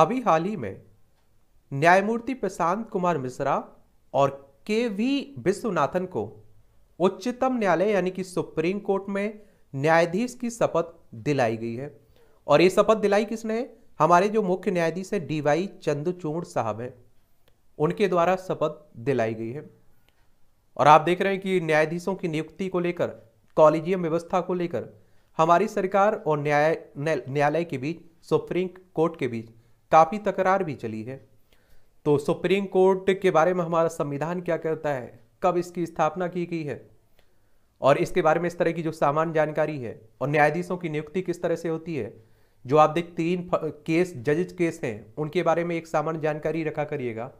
अभी हाल ही में न्यायमूर्ति प्रशांत कुमार मिश्रा और के वी विश्वनाथन को उच्चतम न्यायालय यानी कि सुप्रीम कोर्ट में न्यायाधीश की शपथ दिलाई गई है और ये शपथ दिलाई किसने हमारे जो मुख्य न्यायाधीश है डी वाई चंद्रचूड़ साहब हैं उनके द्वारा शपथ दिलाई गई है और आप देख रहे हैं कि न्यायाधीशों की नियुक्ति को लेकर कॉलेजियम व्यवस्था को लेकर हमारी सरकार और न्याय न्यायालय के बीच सुप्रीम कोर्ट के बीच काफ़ी तकरार भी चली है तो सुप्रीम कोर्ट के बारे में हमारा संविधान क्या कहता है कब इसकी स्थापना की गई है और इसके बारे में इस तरह की जो सामान्य जानकारी है और न्यायाधीशों की नियुक्ति किस तरह से होती है जो आप देख तीन केस जजेज केस हैं उनके बारे में एक सामान्य जानकारी रखा करिएगा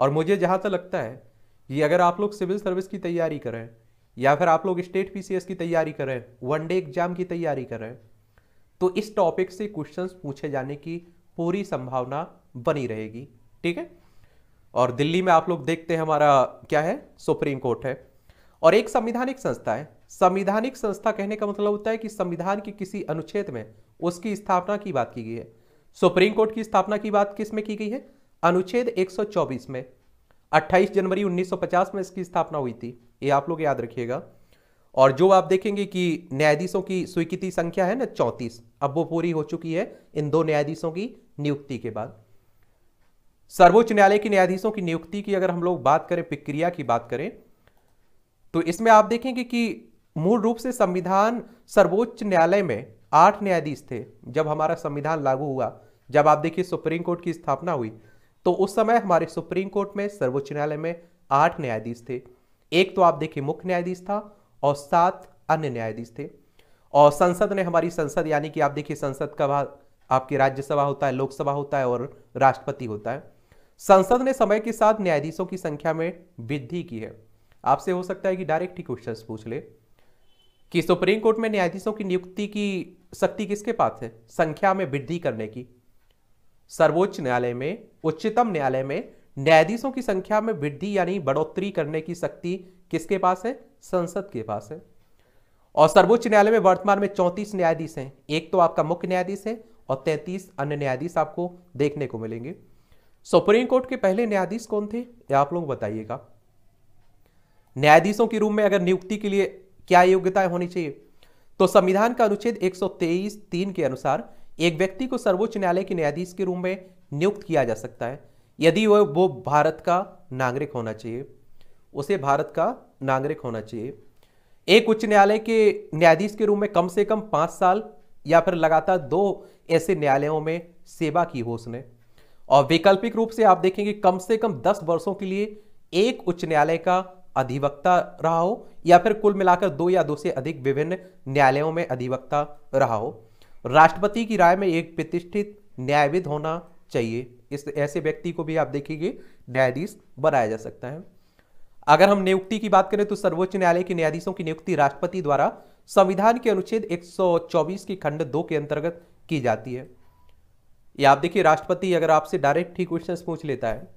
और मुझे जहाँ तक लगता है कि अगर आप लोग सिविल सर्विस की तैयारी करें या फिर आप लोग स्टेट पीसीएस की तैयारी करें वनडे एग्जाम की तैयारी करें तो इस टॉपिक से क्वेश्चंस पूछे जाने की पूरी संभावना बनी रहेगी ठीक है और दिल्ली में आप लोग देखते हैं हमारा क्या है सुप्रीम कोर्ट है और एक संविधानिक संस्था है संविधानिक संस्था कहने का मतलब होता है कि संविधान के किसी अनुच्छेद में उसकी स्थापना की बात की गई है सुप्रीम कोर्ट की स्थापना की बात किस में की गई है अनुच्छेद 124 में 28 जनवरी 1950 में इसकी स्थापना हुई थी ये आप लोग याद रखिएगा और जो आप देखेंगे कि न्यायाधीशों की स्वीकृति संख्या है ना चौंतीस अब वो पूरी हो चुकी है इन दो न्यायाधीशों की नियुक्ति के बाद सर्वोच्च न्यायालय के न्यायाधीशों की नियुक्ति की अगर हम लोग बात करें प्रक्रिया की बात करें तो इसमें आप देखेंगे कि मूल रूप से संविधान सर्वोच्च न्यायालय में आठ न्यायाधीश थे जब हमारा संविधान लागू हुआ जब आप देखिए सुप्रीम कोर्ट की स्थापना हुई तो उस समय हमारे सुप्रीम कोर्ट में सर्वोच्च न्यायालय में आठ न्यायाधीश थे एक तो आप देखिए मुख्य न्यायाधीश था और सात अन्य न्यायाधीश थे और संसद ने हमारी संसद यानी कि आप देखिए संसद का आपकी राज्यसभा होता है लोकसभा होता है और राष्ट्रपति होता है संसद ने समय के साथ न्यायाधीशों की संख्या में वृद्धि की है आपसे हो सकता है कि डायरेक्ट ही क्वेश्चन पूछ ले कि सुप्रीम कोर्ट में न्यायाधीशों की नियुक्ति की शक्ति किसके पास है संख्या में वृद्धि करने की सर्वोच्च न्यायालय में उच्चतम न्यायालय में न्यायाधीशों की संख्या में वृद्धि यानी बढ़ोतरी करने की शक्ति किसके पास है संसद के पास है और सर्वोच्च न्यायालय में वर्तमान में चौंतीस न्यायाधीश हैं एक तो आपका मुख्य न्यायाधीश है और तैंतीस अन्य न्यायाधीश आपको देखने को मिलेंगे सुप्रीम कोर्ट के पहले न्यायाधीश कौन थे ये आप लोग बताइएगा न्यायाधीशों की रूम में अगर नियुक्ति के लिए क्या योग्यताएं होनी चाहिए तो संविधान का अनुच्छेद एक तीन के अनुसार एक व्यक्ति को सर्वोच्च न्यायालय के न्यायाधीश के रूप में नियुक्त किया जा सकता है यदि वो वो भारत का नागरिक होना चाहिए उसे भारत का नागरिक होना चाहिए एक उच्च न्यायालय के न्यायाधीश के रूप में कम से कम पाँच साल या फिर लगातार दो ऐसे न्यायालयों में सेवा की हो उसने और वैकल्पिक रूप से आप देखेंगे कम से कम दस वर्षों के लिए एक उच्च न्यायालय का अधिवक्ता रहा हो या फिर कुल मिलाकर दो या दो से अधिक विभिन्न न्यायालयों में अधिवक्ता रहा हो राष्ट्रपति की राय में एक प्रतिष्ठित न्यायविद होना चाहिए इस ऐसे व्यक्ति को भी आप देखेंगे न्यायाधीश बनाया जा सकता है अगर हम नियुक्ति की बात करें तो सर्वोच्च न्यायालय के न्यायाधीशों की नियुक्ति राष्ट्रपति द्वारा संविधान के अनुच्छेद 124 के खंड दो के अंतर्गत की जाती है या आप देखिए राष्ट्रपति अगर आपसे डायरेक्ट ही क्वेश्चन पूछ लेता है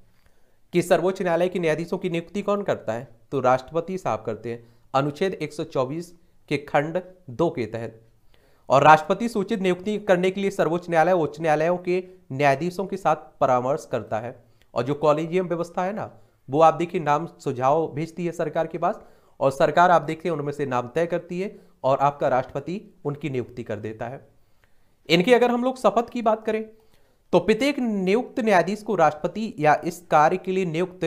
कि सर्वोच्च न्यायालय के न्यायाधीशों की नियुक्ति कौन करता है तो राष्ट्रपति साहब करते हैं अनुच्छेद 124 के खंड दो के तहत और राष्ट्रपति सूचित नियुक्ति करने के लिए सर्वोच्च न्यायालय उच्च न्यायालयों के न्यायाधीशों के साथ परामर्श करता है और जो कॉलेजियम व्यवस्था है ना वो आप देखिए नाम सुझाव भेजती है सरकार के पास और सरकार आप देखिए उनमें से नाम तय करती है और आपका राष्ट्रपति उनकी नियुक्ति कर देता है इनकी अगर हम लोग शपथ की बात करें तो प्रत्येक नियुक्त न्यायाधीश को राष्ट्रपति या इस कार्य के लिए नियुक्त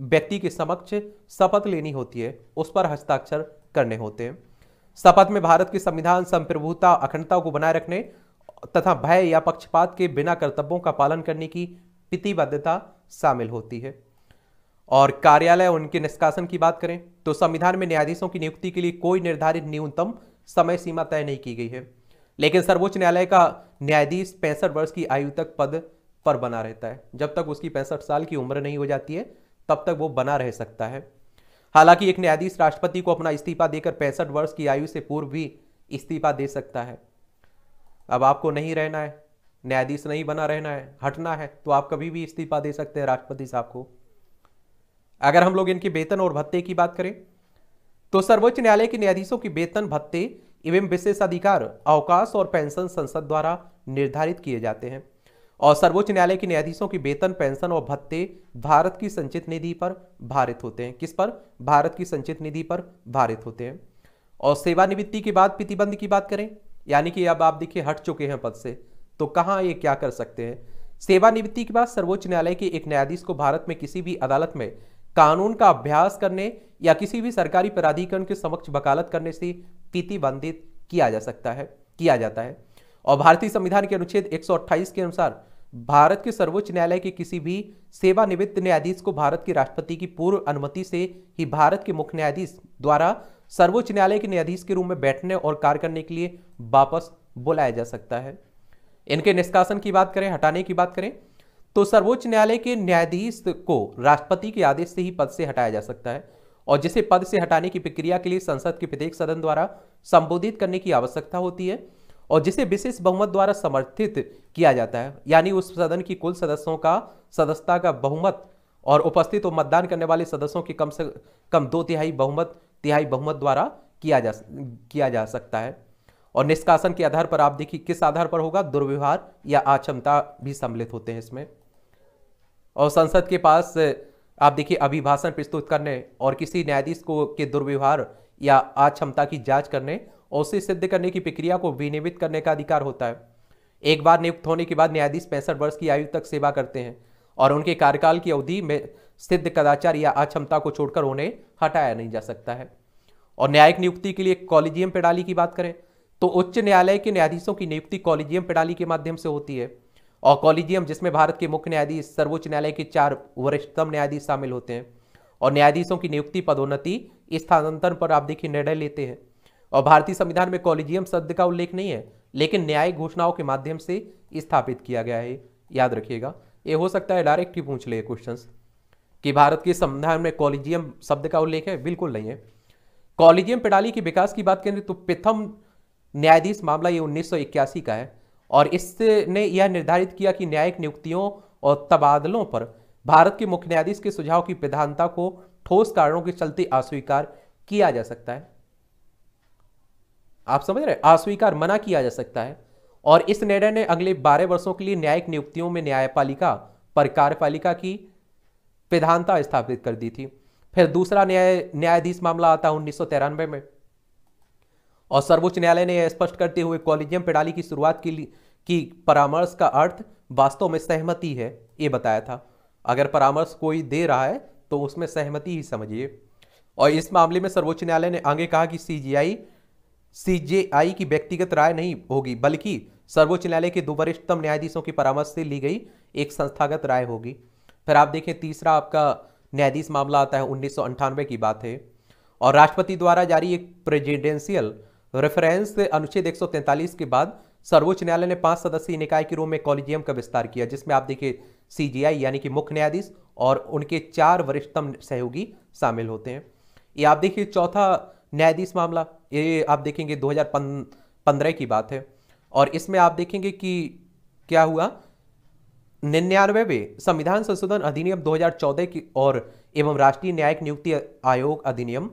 व्यक्ति के समक्ष शपथ लेनी होती है उस पर हस्ताक्षर करने होते हैं शपथ में भारत की संविधान संप्रभुता अखंडता को बनाए रखने तथा भय या पक्षपात के बिना कर्तव्यों का पालन करने की प्रतिबद्धता शामिल होती है और कार्यालय उनके निष्कासन की बात करें तो संविधान में न्यायाधीशों की नियुक्ति के लिए कोई निर्धारित न्यूनतम समय सीमा तय नहीं की गई है लेकिन सर्वोच्च न्यायालय का न्यायाधीश पैंसठ वर्ष की आयु तक पद पर बना रहता है जब तक उसकी पैंसठ साल की उम्र नहीं हो जाती है तब तक वो बना रह सकता है हालांकि एक न्यायाधीश राष्ट्रपति को अपना इस्तीफा देकर पैंसठ वर्ष की आयु से पूर्व भी इस्तीफा दे सकता है अब आपको नहीं रहना है न्यायाधीश नहीं बना रहना है हटना है तो आप कभी भी इस्तीफा दे सकते हैं राष्ट्रपति साहब को अगर हम लोग इनके वेतन और भत्ते की बात करें तो सर्वोच्च न्यायालय के न्यायाधीशों के वेतन भत्ते एवं विशेष अधिकार अवकाश और पेंशन संसद द्वारा निर्धारित किए जाते हैं और सर्वोच्च न्यायालय के न्यायाधीशों की वेतन पेंशन और भत्ते भारत की संचित निधि पर भारित होते हैं किस पर भारत की संचित निधि पर भारित होते हैं और सेवानिवृत्ति के बाद प्रतिबंध की बात करें यानी कि अब आप देखिए हट चुके हैं पद से तो कहाँ ये क्या कर सकते हैं सेवानिवृत्ति के बाद सर्वोच्च न्यायालय के एक न्यायाधीश को भारत में किसी भी अदालत में कानून का अभ्यास करने या किसी भी सरकारी प्राधिकरण के समक्ष वकालत करने से प्रतिबंधित किया जा सकता है किया जाता है और भारतीय संविधान के अनुच्छेद 128 के अनुसार भारत के सर्वोच्च न्यायालय के किसी भी सेवानिवृत्त न्यायाधीश को भारत के राष्ट्रपति की पूर्व अनुमति से ही भारत के मुख्य न्यायाधीश द्वारा सर्वोच्च न्यायालय के न्यायाधीश के रूप में बैठने और कार्य करने के लिए वापस बुलाया जा सकता है इनके निष्कासन की बात करें हटाने की बात करें तो सर्वोच्च न्यायालय के न्यायाधीश को राष्ट्रपति के आदेश से ही पद से हटाया जा सकता है और जिसे पद से हटाने की प्रक्रिया के लिए संसद के प्रत्येक सदन द्वारा संबोधित करने की आवश्यकता होती है और जिसे विशेष बहुमत द्वारा समर्थित किया जाता है यानी उस सदन की कुल सदस्यों का सदस्यता का बहुमत और उपस्थित और मतदान करने वाले सदस्यों की कम से कम दो तिहाई बहुमत तिहाई बहुमत द्वारा किया जा किया जा सकता है और निष्कासन के आधार पर आप देखिए किस आधार पर होगा दुर्व्यवहार या अक्षमता भी सम्मिलित होते हैं इसमें और संसद के पास आप देखिए अभिभाषण प्रस्तुत करने और किसी न्यायाधीश को के दुर्व्यवहार या अक्षमता की जांच करने उसे सिद्ध करने की प्रक्रिया को विनियमित करने का अधिकार होता है एक बार नियुक्त होने के बाद न्यायाधीश पैंसठ वर्ष की आयु तक सेवा करते हैं और उनके कार्यकाल की अवधि में सिद्ध कदाचार या अक्षमता को छोड़कर उन्हें हटाया नहीं जा सकता है और न्यायिक नियुक्ति के लिए कॉलेजियम प्रणाली की बात करें तो उच्च न्यायालय के न्यायाधीशों की नियुक्ति कॉलेजियम प्रणाली के माध्यम से होती है और कॉलेजियम जिसमें भारत के मुख्य न्यायाधीश सर्वोच्च न्यायालय के चार वरिष्ठतम न्यायाधीश शामिल होते हैं और न्यायाधीशों की नियुक्ति पदोन्नति स्थानांतरण पर आप देखिए निर्णय लेते हैं और भारतीय संविधान में कॉलेजियम शब्द का उल्लेख नहीं है लेकिन न्यायिक घोषणाओं के माध्यम से स्थापित किया गया है याद रखिएगा ये हो सकता है डायरेक्ट ही पूछ ले क्वेश्चन कि भारत के संविधान में कॉलेजियम शब्द का उल्लेख है बिल्कुल नहीं है कॉलेजियम प्रणाली के विकास की बात करें तो प्रथम न्यायाधीश मामला ये उन्नीस का है और इसने यह निर्धारित किया कि न्यायिक नियुक्तियों और तबादलों पर भारत के मुख्य न्यायाधीश के सुझाव की प्रधानता को ठोस कारणों के चलते अस्वीकार किया जा सकता है आप समझ रहे अस्वीकार मना किया जा सकता है और इस निर्णय ने अगले बारह वर्षों के लिए न्यायिक नियुक्तियों में न्यायपालिका पर कार्यपालिका की प्रधानता स्थापित कर दी थी फिर दूसरा न्याय न्यायाधीश मामला आता है उन्नीस में और सर्वोच्च न्यायालय ने यह स्पष्ट करते हुए कॉलेजियम प्रणाली की शुरुआत के लिए की परामर्श का अर्थ वास्तव में सहमति है ये बताया था अगर परामर्श कोई दे रहा है तो उसमें सहमति ही समझिए और इस मामले में सर्वोच्च न्यायालय ने आगे कहा कि सीजीआई सीजेआई की व्यक्तिगत राय नहीं होगी बल्कि सर्वोच्च न्यायालय के दो वरिष्ठतम न्यायाधीशों की परामर्श से ली गई एक संस्थागत राय होगी फिर आप देखें तीसरा आपका न्यायाधीश मामला आता है उन्नीस की बात है और राष्ट्रपति द्वारा जारी एक प्रेजिडेंशियल रेफरेंस अनुच्छेद एक के बाद सर्वोच्च न्यायालय ने पांच सदस्यीय निकाय के रूप में कॉलेजियम का विस्तार किया जिसमें आप देखिए सीजीआई यानी कि मुख्य न्यायाधीश और उनके चार वरिष्ठतम सहयोगी शामिल होते हैं ये आप देखिए चौथा न्यायाधीश मामला ये आप देखेंगे 2015 की बात है और इसमें आप देखेंगे कि क्या हुआ निन्यानवे संविधान संशोधन अधिनियम 2014 की और एवं राष्ट्रीय न्यायिक नियुक्ति आयोग अधिनियम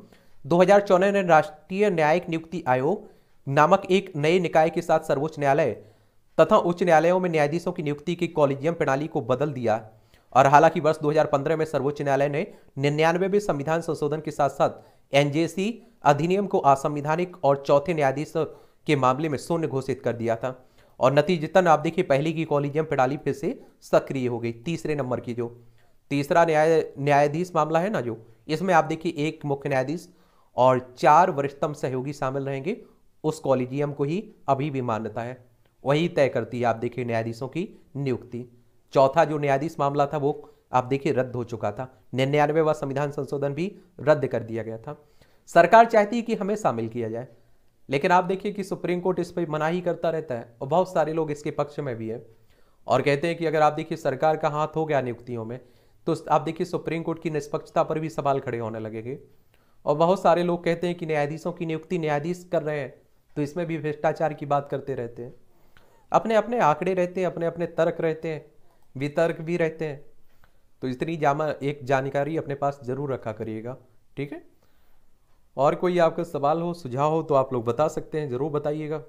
2014 ने राष्ट्रीय न्यायिक नियुक्ति आयोग नामक एक नए निकाय के साथ सर्वोच्च न्यायालय तथा उच्च न्यायालयों में न्यायाधीशों की नियुक्ति की कॉलेजियम प्रणाली को बदल दिया और हालांकि वर्ष 2015 में सर्वोच्च न्यायालय ने में संविधान संशोधन के साथ साथ एनजेसी अधिनियम को असंवैधानिक और चौथे न्यायाधीश के मामले में शून्य घोषित कर दिया था और नतीजतन आप देखिए पहली की कॉलेजियम प्रणाली फिर से सक्रिय हो गई तीसरे नंबर की जो तीसरा न्याय न्यायाधीश मामला है ना जो इसमें आप देखिए एक मुख्य न्यायाधीश और चार वरिष्ठतम सहयोगी शामिल रहेंगे उस कॉलेजियम को ही अभी भी मान्यता है वही तय करती है आप देखिए न्यायाधीशों की नियुक्ति चौथा जो न्यायाधीश मामला था वो आप देखिए रद्द हो चुका था निन्यानवे व संविधान संशोधन भी रद्द कर दिया गया था सरकार चाहती है कि हमें शामिल किया जाए लेकिन आप देखिए कि सुप्रीम कोर्ट इस पर मना ही करता रहता है और बहुत सारे लोग इसके पक्ष में भी है और कहते हैं कि अगर आप देखिए सरकार का हाथ हो गया नियुक्तियों में तो आप देखिए सुप्रीम कोर्ट की निष्पक्षता पर भी सवाल खड़े होने लगेंगे और बहुत सारे लोग कहते हैं कि न्यायाधीशों की नियुक्ति न्यायाधीश कर रहे हैं तो इसमें भी भ्रष्टाचार की बात करते रहते हैं अपने अपने आंकड़े रहते हैं अपने अपने तर्क रहते हैं वितर्क भी रहते हैं तो इतनी जामा एक जानकारी अपने पास ज़रूर रखा करिएगा ठीक है और कोई आपका सवाल हो सुझाव हो तो आप लोग बता सकते हैं ज़रूर बताइएगा